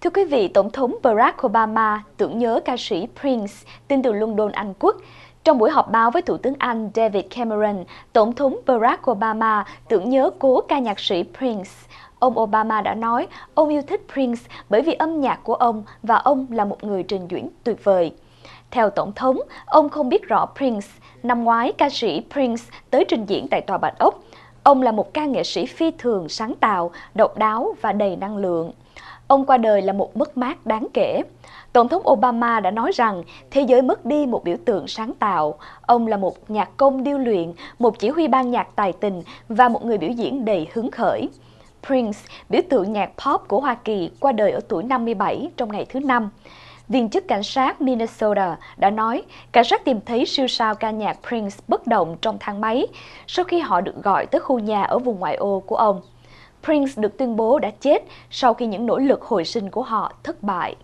Thưa quý vị, Tổng thống Barack Obama tưởng nhớ ca sĩ Prince, tin từ London, Anh Quốc. Trong buổi họp báo với Thủ tướng Anh David Cameron, Tổng thống Barack Obama tưởng nhớ cố ca nhạc sĩ Prince. Ông Obama đã nói ông yêu thích Prince bởi vì âm nhạc của ông và ông là một người trình diễn tuyệt vời. Theo Tổng thống, ông không biết rõ Prince. Năm ngoái, ca sĩ Prince tới trình diễn tại Tòa Bạch Ốc. Ông là một ca nghệ sĩ phi thường sáng tạo, độc đáo và đầy năng lượng. Ông qua đời là một mất mát đáng kể. Tổng thống Obama đã nói rằng thế giới mất đi một biểu tượng sáng tạo. Ông là một nhạc công điêu luyện, một chỉ huy ban nhạc tài tình và một người biểu diễn đầy hứng khởi. Prince, biểu tượng nhạc pop của Hoa Kỳ, qua đời ở tuổi 57 trong ngày thứ Năm. Viên chức cảnh sát Minnesota đã nói cảnh sát tìm thấy siêu sao ca nhạc Prince bất động trong thang máy sau khi họ được gọi tới khu nhà ở vùng ngoại ô của ông. Prince được tuyên bố đã chết sau khi những nỗ lực hồi sinh của họ thất bại.